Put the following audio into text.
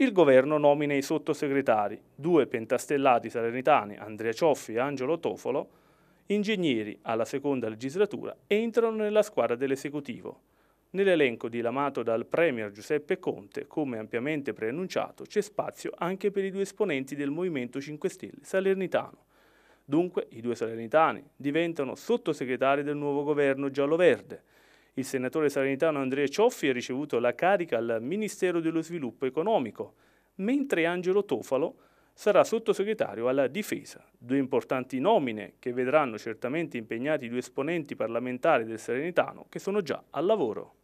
il governo nomina i sottosegretari, due pentastellati salernitani, Andrea Cioffi e Angelo Tofolo, ingegneri alla seconda legislatura, entrano nella squadra dell'esecutivo. Nell'elenco dilamato dal Premier Giuseppe Conte, come ampiamente preannunciato, c'è spazio anche per i due esponenti del Movimento 5 Stelle salernitano. Dunque i due salernitani diventano sottosegretari del nuovo governo giallo-verde, il senatore salernitano Andrea Cioffi ha ricevuto la carica al Ministero dello Sviluppo Economico, mentre Angelo Tofalo sarà sottosegretario alla Difesa. Due importanti nomine che vedranno certamente impegnati due esponenti parlamentari del Serenitano che sono già al lavoro.